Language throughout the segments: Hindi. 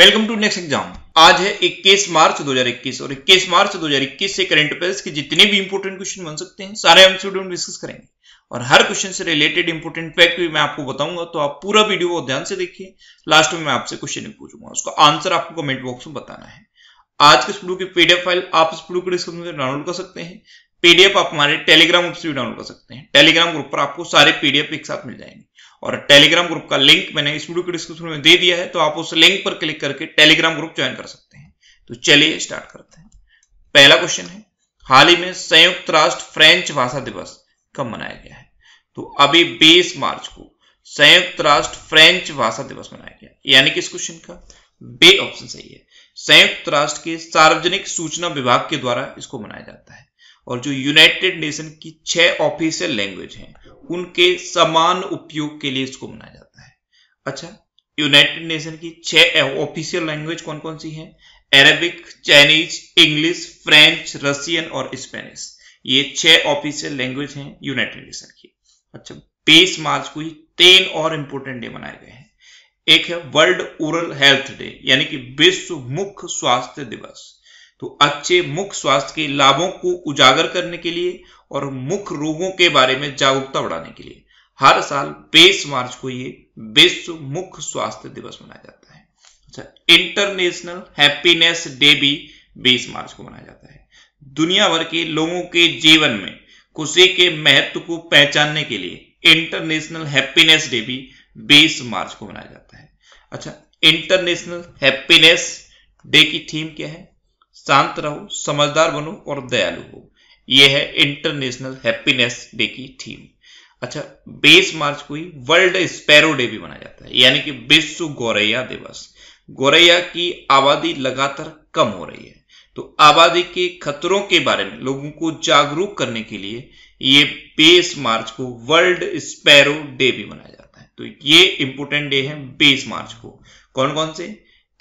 वेलकम टू नेक्स्ट एग्जाम आज है 21 मार्च 2021 और 21 मार्च 2021 से करंट अफेयर्स के जितने भी इंपोर्टेंट क्वेश्चन बन सकते हैं सारे हम स्टूडेंट डिस्कस करेंगे और हर क्वेश्चन से रिलेटेड इंपोर्टेंट फैक्ट भी मैं आपको बताऊंगा तो आप पूरा वीडियो को ध्यान से देखिए लास्ट में मैं आपसे क्वेश्चन भी पूछूंगा उसका आंसर आपको कमेंट बॉक्स में बताना है आज के स्टूडियो की पीडीएफ फाइल आप इस के डिस्क्रिप्शन में डाउनलोड कर सकते हैं पीडीएफ आप हमारे टेलीग्राम ग्रुप से भी डाउनलोड कर सकते हैं टेलीग्राम ग्रुप पर आपको सारे पीडीएफ एक साथ मिल जाएंगे और टेलीग्राम ग्रुप का लिंक मैंने इस वीडियो के डिस्क्रिप्शन में दे दिया है तो आप उस लिंक पर क्लिक करके टेलीग्राम ग्रुप ज्वाइन कर सकते हैं तो चलिए स्टार्ट करते हैं पहला क्वेश्चन है हाल ही में संयुक्त राष्ट्र फ्रेंच भाषा दिवस कब मनाया गया है तो अभी 20 मार्च को संयुक्त राष्ट्र फ्रेंच भाषा दिवस मनाया गया यानी कि इस क्वेश्चन का बे ऑप्शन सही है संयुक्त राष्ट्र के सार्वजनिक सूचना विभाग के द्वारा इसको मनाया जाता है और जो यूनाइटेड नेशन की छह ऑफिशियल लैंग्वेज हैं उनके समान उपयोग के लिए इसको मनाया जाता है अच्छा यूनाइटेड नेशन की छह ऑफिशियल लैंग्वेज कौन कौन सी हैं Arabic Chinese English French Russian और स्पेनिश ये छह ऑफिशियल लैंग्वेज हैं यूनाइटेड नेशन की अच्छा बीस मार्च को ही तीन और इंपोर्टेंट डे मनाए गए हैं एक है वर्ल्ड ओरल हेल्थ डे यानी कि विश्व मुख्य स्वास्थ्य दिवस तो अच्छे मुख स्वास्थ्य के लाभों को उजागर करने के लिए और मुख रोगों के बारे में जागरूकता बढ़ाने के लिए हर साल बीस मार्च को ये विश्व मुख स्वास्थ्य दिवस मनाया जाता है अच्छा इंटरनेशनल हैप्पीनेस डे भी बीस मार्च को मनाया जाता है दुनिया भर के लोगों के जीवन में खुशी के महत्व को पहचानने के लिए इंटरनेशनल हैप्पीनेस डे भी बीस मार्च को मनाया जाता है अच्छा इंटरनेशनल हैप्पीनेस डे की थीम क्या है शांत रहो समझदार बनो और दयालु हो यह है इंटरनेशनल हैप्पीनेस डे की थीम अच्छा बीस मार्च को ही वर्ल्ड स्पैरो डे भी मनाया जाता है यानी कि विश्व गौरैया दिवस गौरैया की आबादी लगातार कम हो रही है तो आबादी के खतरों के बारे में लोगों को जागरूक करने के लिए ये बीस मार्च को वर्ल्ड स्पैरो डे भी मनाया जाता है तो ये इंपोर्टेंट डे है बीस मार्च को कौन कौन से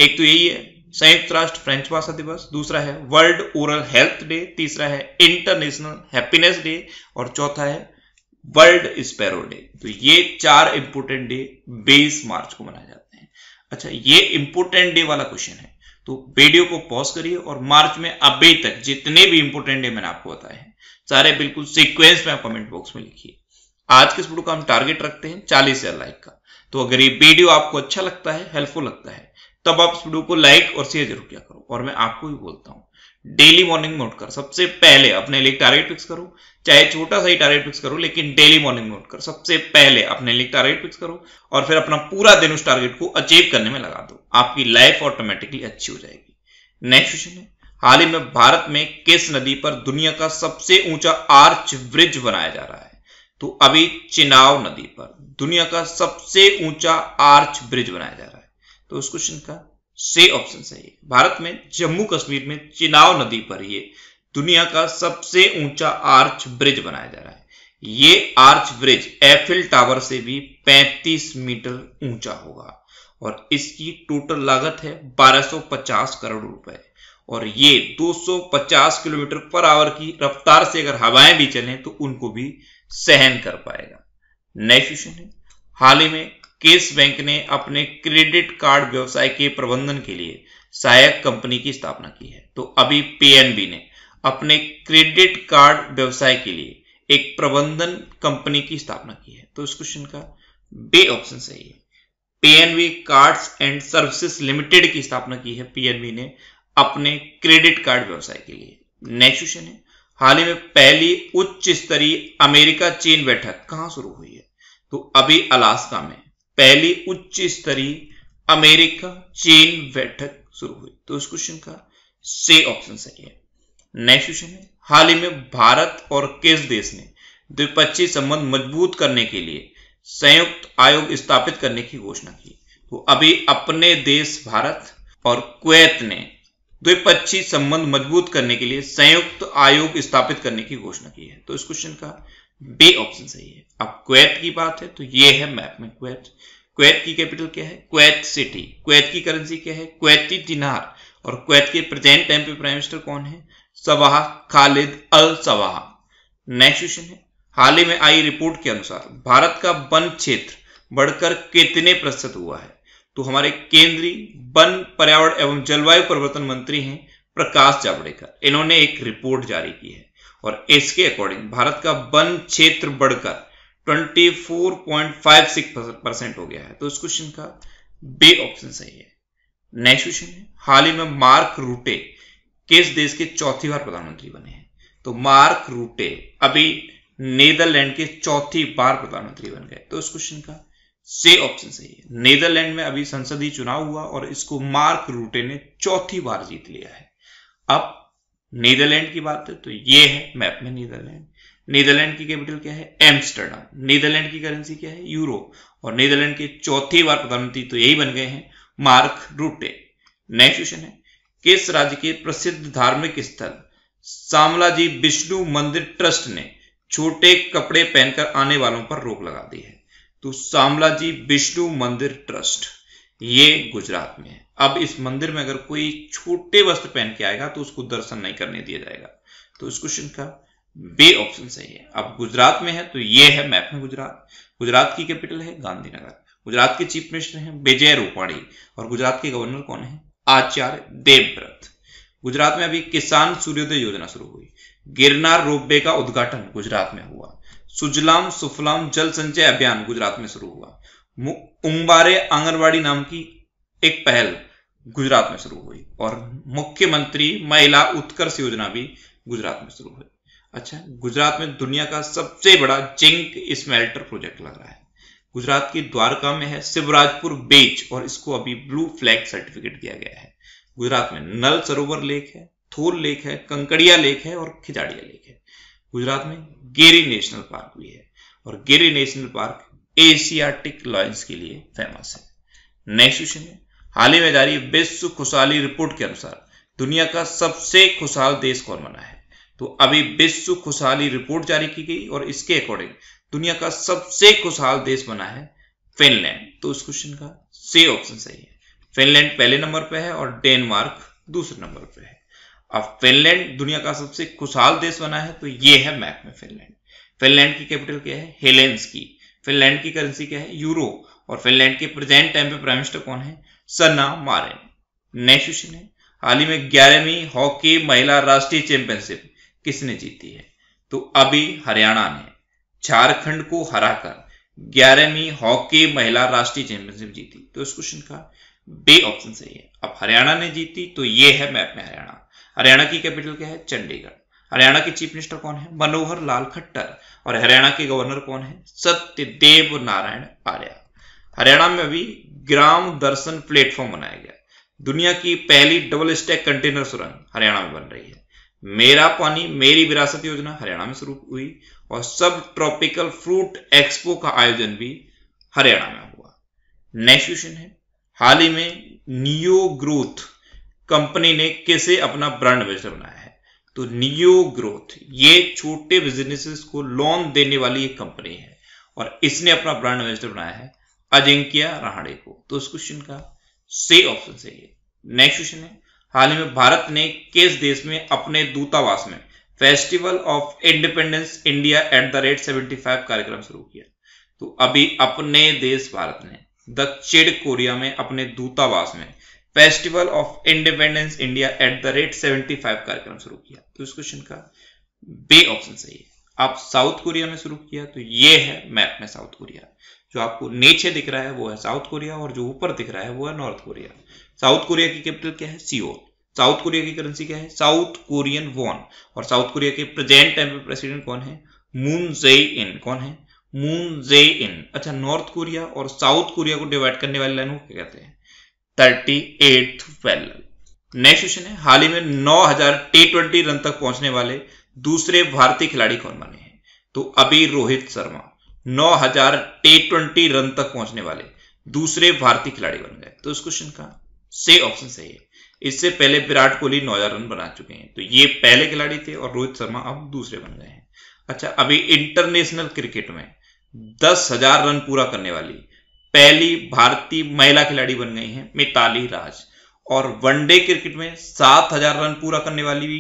एक तो यही है संयुक्त राष्ट्र फ्रेंच भाषा दिवस दूसरा है वर्ल्ड ओरल हेल्थ डे तीसरा है इंटरनेशनल हैप्पीनेस डे और चौथा है वर्ल्ड स्पैरो डे तो ये चार इंपोर्टेंट डे बेईस मार्च को मनाए जाते हैं अच्छा ये इंपोर्टेंट डे वाला क्वेश्चन है तो वीडियो को पॉज करिए और मार्च में अभी तक जितने भी इंपोर्टेंट डे मैंने आपको बताए हैं सारे बिल्कुल सीक्वेंस में आप कमेंट बॉक्स में लिखिए आज के इस वीडियो का हम टारगेट रखते हैं चालीस लाइक का तो अगर ये वीडियो आपको अच्छा लगता है हेल्पफुल लगता है तब आप वीडियो को लाइक और शेयर जरूर किया करो और मैं आपको भी बोलता हूं डेली मॉर्निंग नोट कर सबसे पहले अपने लिए टारगेट फिक्स करो चाहे छोटा सा ही टारगेट फिक्स करो लेकिन डेली मॉर्निंग नोट कर सबसे पहले अपने लिए टारगेट फिक्स करो और फिर अपना पूरा दिन उस टारगेट को अचीव करने में लगा दो आपकी लाइफ ऑटोमेटिकली अच्छी हो जाएगी नेक्स्ट क्वेश्चन है हाल ही में भारत में किस नदी पर दुनिया का सबसे ऊंचा आर्च ब्रिज बनाया जा रहा है तो अभी चिनाव नदी पर दुनिया का सबसे ऊंचा आर्च ब्रिज बनाया जा रहा है तो उस क्वेश्चन का से ऑप्शन सही है भारत में जम्मू कश्मीर में चिनाव नदी पर ये दुनिया का सबसे ऊंचा आर्च ब्रिज बनाया जा रहा है ये आर्च ब्रिज एफिल टावर से भी 35 मीटर ऊंचा होगा और इसकी टोटल लागत है 1250 करोड़ रुपए और ये 250 किलोमीटर पर आवर की रफ्तार से अगर हवाएं भी चलें तो उनको भी सहन कर पाएगा नेक्स्ट क्वेश्चन है हाल ही में केस बैंक ने अपने क्रेडिट कार्ड व्यवसाय के प्रबंधन के लिए सहायक कंपनी की स्थापना की है तो अभी पीएनबी ने अपने क्रेडिट कार्ड व्यवसाय के लिए एक प्रबंधन कंपनी की स्थापना की है तो इस क्वेश्चन का बे ऑप्शन सही है PNB cards and services limited की स्थापना की है पीएनबी ने अपने क्रेडिट कार्ड व्यवसाय के लिए नेक्स्ट क्वेश्चन है हाल ही में पहली उच्च स्तरीय अमेरिका चीन बैठक कहां शुरू हुई है तो अभी अलास्का में पहली उच्च स्तरीय अमेरिका चीन बैठक शुरू हुई तो इस क्वेश्चन का से ऑप्शन सही है नेक्स्ट क्वेश्चन है हाल ही में भारत और किस देश ने द्विपक्षीय संबंध मजबूत करने के लिए संयुक्त आयोग स्थापित करने की घोषणा की तो अभी अपने देश भारत और कुवैत ने द्विपक्षीय संबंध मजबूत करने के लिए संयुक्त आयोग स्थापित करने की घोषणा की है तो इस क्वेश्चन का बे ऑप्शन सही है अब क्वैत की बात है तो ये है मैप में क्वैत क्वैत की कैपिटल क्या है क्वैत सिटी क्वैत की करेंसी क्या है क्वेटी दिनार और क्वैत के प्रेजेंट टाइम पे प्राइम मिनिस्टर कौन है Sabah Khalid Al Sabah next question है हाल ही में आई रिपोर्ट के अनुसार भारत का वन क्षेत्र बढ़कर कितने प्रतिशत हुआ है तो हमारे केंद्रीय वन पर्यावरण एवं जलवायु परिवर्तन मंत्री हैं प्रकाश जावड़ेकर इन्होंने एक रिपोर्ट जारी की है और इसके अकॉर्डिंग भारत का वन क्षेत्र बढ़कर 24.56 परसेंट हो गया है तो इस क्वेश्चन का बे ऑप्शन सही है नेक्स्ट क्वेश्चन है हाल ही में मार्क रूटे किस देश के चौथी बार प्रधानमंत्री बने हैं तो मार्क रूटे अभी नेदरलैंड के चौथी बार प्रधानमंत्री बन गए तो इस क्वेश्चन का से ऑप्शन सही है नेदरलैंड में अभी संसदीय चुनाव हुआ और इसको मार्क रूटे ने चौथी बार जीत लिया है अब नीदरलैंड की बात है तो ये है मैप में नीदरलैंड नीदरलैंड की कैपिटल क्या है एम्स्टरडम नीदरलैंड की करेंसी क्या है यूरो और नीदरलैंड के चौथी बार प्रधानमंत्री तो यही बन गए हैं मार्क रूटे नेक्स्ट क्वेश्चन है किस राज्य के प्रसिद्ध धार्मिक स्थल सामलाजी विष्णु मंदिर ट्रस्ट ने छोटे कपड़े पहनकर आने वालों पर रोक लगा दी है तो सामलाजी विष्णु मंदिर ट्रस्ट ये गुजरात में है अब इस मंदिर में अगर कोई छोटे वस्त्र पहन के आएगा तो उसको दर्शन नहीं करने दिया जाएगा तो इस क्वेश्चन का बे ऑप्शन सही है अब गुजरात में है तो ये है मैप में गुजरात गुजरात की कैपिटल है गांधीनगर गुजरात के चीफ मिनिस्टर हैं विजय रूपाणी और गुजरात के गवर्नर कौन है आचार्य देवव्रत गुजरात में अभी किसान सूर्योदय योजना शुरू हुई गिरनार रोपवे का उद्घाटन गुजरात में हुआ सुजलाम सुफलाम जल संचय अभियान गुजरात में शुरू हुआ उम्बारे आंगनवाड़ी नाम की एक पहल गुजरात में शुरू हुई और मुख्यमंत्री महिला उत्कर्ष योजना भी गुजरात में शुरू हुई अच्छा गुजरात में दुनिया का सबसे बड़ा जिंक स्मेल्टर प्रोजेक्ट लग रहा है गुजरात की द्वारका में है शिवराजपुर बेच और इसको अभी ब्लू फ्लैग सर्टिफिकेट दिया गया है गुजरात में नल सरोवर लेक है थोर लेक है कंकड़िया लेक है और खिजाड़िया लेक है गुजरात में गेरी नेशनल पार्क भी है और Gir national park Asiatic lions के लिए फेमस है नेक्स्ट क्वेश्चन है हाल ही में जारी विश्व खुशहाली रिपोर्ट के अनुसार दुनिया का सबसे खुशहाल देश कौन बना है तो अभी विश्व खुशहाली रिपोर्ट जारी की गई और इसके अकॉर्डिंग दुनिया का सबसे खुशहाल देश बना है फिनलैंड तो इस क्वेश्चन का सी ऑप्शन सही है फिनलैंड पहले नंबर पर है और डेनमार्क दूसरे नंबर पर है अब फिनलैंड दुनिया का सबसे खुशहाल देश बना है तो ये है मैप में फिनलैंड फिनलैंड की कैपिटल क्या है हेलेंस की फिनलैंड की करेंसी क्या है यूरो और फिनलैंड के प्रेजेंट टाइम पे प्राइम मिनिस्टर कौन है सन्ना मारे नेक्स्ट है हाल ही में ग्यारहवीं हॉकी महिला राष्ट्रीय चैंपियनशिप किसने जीती है तो अभी हरियाणा ने झारखंड को हराकर ग्यारहवीं हॉकी महिला राष्ट्रीय चैंपियनशिप जीती तो इस क्वेश्चन का बी ऑप्शन सही है अब हरियाणा ने जीती तो ये है मैप में हरियाणा हरियाणा की कैपिटल क्या है चंडीगढ़ हरियाणा के चीफ मिनिस्टर कौन है मनोहर लाल खट्टर और हरियाणा के गवर्नर कौन है सत्यदेव नारायण आर्या हरियाणा में भी ग्राम दर्शन प्लेटफॉर्म बनाया गया दुनिया की पहली डबल स्टैक कंटेनर सुरंग हरियाणा में बन रही है मेरा पानी मेरी विरासत योजना हरियाणा में शुरू हुई और सब ट्रॉपिकल फ्रूट एक्सपो का आयोजन भी हरियाणा में हुआ नेक्स्ट क्वेश्चन है हाल ही में नियो ग्रोथ कंपनी ने कैसे अपना ब्रांड एम्बेसडर बनाया है तो नियो ग्रोथ ये छोटे बिजनेसेस को लोन देने वाली एक कंपनी है और इसने अपना ब्रांड एम्बेसडर बनाया है अजिंक्य रहाणे को तो इस क्वेश्चन का से ऑप्शन सही है नेक्स्ट क्वेश्चन है हाल ही में भारत ने किस देश में अपने दूतावास में festival of independence India at the rate seventy five कार्यक्रम शुरू किया तो अभी अपने देश भारत ने दक्षिण कोरिया में अपने दूतावास में festival of independence India at the rate seventy five कार्यक्रम शुरू किया तो इस क्वेश्चन का बे ऑप्शन सही है आप साउथ कोरिया में शुरू किया तो ये है मैप में साउथ कोरिया जो आपको नीचे दिख रहा है वो है साउथ कोरिया और जो ऊपर दिख रहा है वो है नॉर्थ कोरिया साउथ कोरिया की कैपिटल क्या है सियोल साउथ कोरिया की करेंसी क्या है साउथ कोरियन वॉन और साउथ कोरिया के प्रेजेंट टाइम पे प्रेसिडेंट कौन है मून जे इन कौन है मून जे इन अच्छा नॉर्थ कोरिया और साउथ कोरिया को डिवाइड करने वाली लाइन को क्या कहते हैं थर्टी एट नेक्स्ट क्वेश्चन है हाल ही में नौ हजार टी ट्वेंटी रन तक पहुंचने वाले दूसरे भारतीय खिलाड़ी कौन बने हैं तो अभी रोहित शर्मा नौ हजार टी ट्वेंटी रन तक पहुंचने वाले दूसरे भारतीय खिलाड़ी बन गए तो इस क्वेश्चन का से ऑप्शन सही है इससे पहले विराट कोहली नौ हजार रन बना चुके हैं तो ये पहले खिलाड़ी थे और रोहित शर्मा अब दूसरे बन गए हैं अच्छा अभी इंटरनेशनल क्रिकेट में दस हजार रन पूरा करने वाली पहली भारतीय महिला खिलाड़ी बन गई हैं मिताली राज और वनडे क्रिकेट में सात हजार रन पूरा करने वाली भी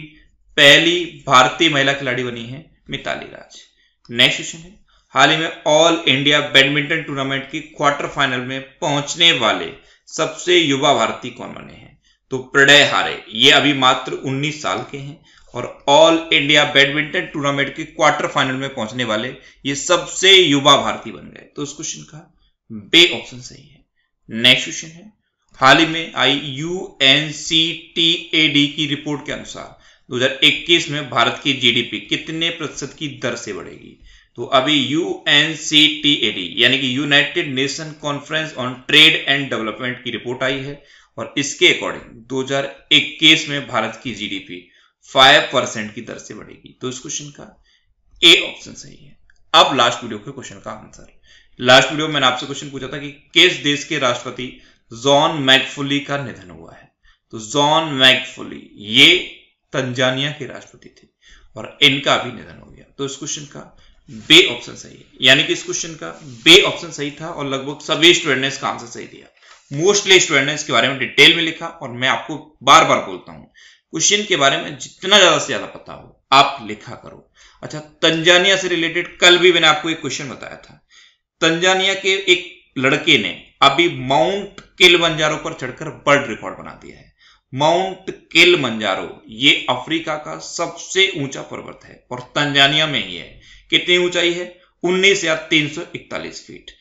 पहली भारतीय महिला खिलाड़ी बनी है मिताली राज नेक्स्ट क्वेश्चन है हाल ही में ऑल इंडिया बैडमिंटन टूर्नामेंट की क्वार्टर फाइनल में पहुंचने वाले सबसे युवा भारतीय कौन बने हैं तो प्रणय हारे ये अभी मात्र 19 साल के हैं और ऑल इंडिया बैडमिंटन टूर्नामेंट के क्वार्टर फाइनल में पहुंचने वाले ये सबसे युवा भारतीय बन गए तो इस क्वेश्चन का बे ऑप्शन सही है नेक्स्ट क्वेश्चन है हाल ही में आई U N C T A D की रिपोर्ट के अनुसार 2021 में भारत की जीडीपी कितने प्रतिशत की दर से बढ़ेगी तो अभी U N C T A D यानी कि United Nation conference on trade and development की रिपोर्ट आई है और इसके अकॉर्डिंग 2021 में भारत की जीडीपी 5 परसेंट की दर से बढ़ेगी तो इस क्वेश्चन का ए ऑप्शन सही है अब लास्ट वीडियो के क्वेश्चन का आंसर लास्ट वीडियो में मैंने आपसे क्वेश्चन पूछा था कि किस देश के राष्ट्रपति जॉन मैकफुली का निधन हुआ है तो जॉन मैकफुली ये तंजानिया के राष्ट्रपति थे और इनका भी निधन हो गया तो इस क्वेश्चन का बे ऑप्शन सही है यानी कि इस क्वेश्चन का बे ऑप्शन सही था और लगभग सभी स्टूडेंट ने इसका आंसर सही दिया मोस्टली स्टूडेंट ने इसके बारे में डिटेल में लिखा और मैं आपको बार बार बोलता हूँ क्वेश्चन के बारे में जितना ज्यादा से ज्यादा पता हो आप लिखा करो अच्छा तंजानिया से रिलेटेड कल भी मैंने आपको एक क्वेश्चन बताया था तंजानिया के एक लड़के ने अभी माउंट किलमंजारो पर चढ़कर वर्ल्ड रिकॉर्ड बना दिया है माउंट मंजारो ये अफ्रीका का सबसे ऊंचा पर्वत है और तंजानिया में ही है कितनी ऊंचाई है उन्नीस या तीन फीट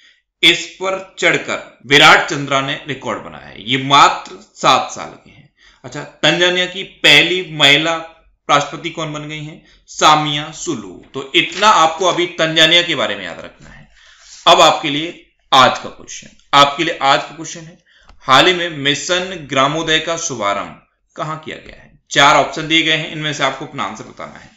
इस पर चढ़कर विराट चंद्रा ने रिकॉर्ड बनाया है ये मात्र सात साल के हैं अच्छा तंजानिया की पहली महिला राष्ट्रपति कौन बन गई हैं सामिया सुलू तो इतना आपको अभी तंजानिया के बारे में याद रखना है अब आपके लिए आज का क्वेश्चन आपके लिए आज का क्वेश्चन है हाल ही में मिशन ग्रामोदय का शुभारंभ कहां किया गया है चार ऑप्शन दिए गए हैं इनमें से आपको अपना आंसर बताना है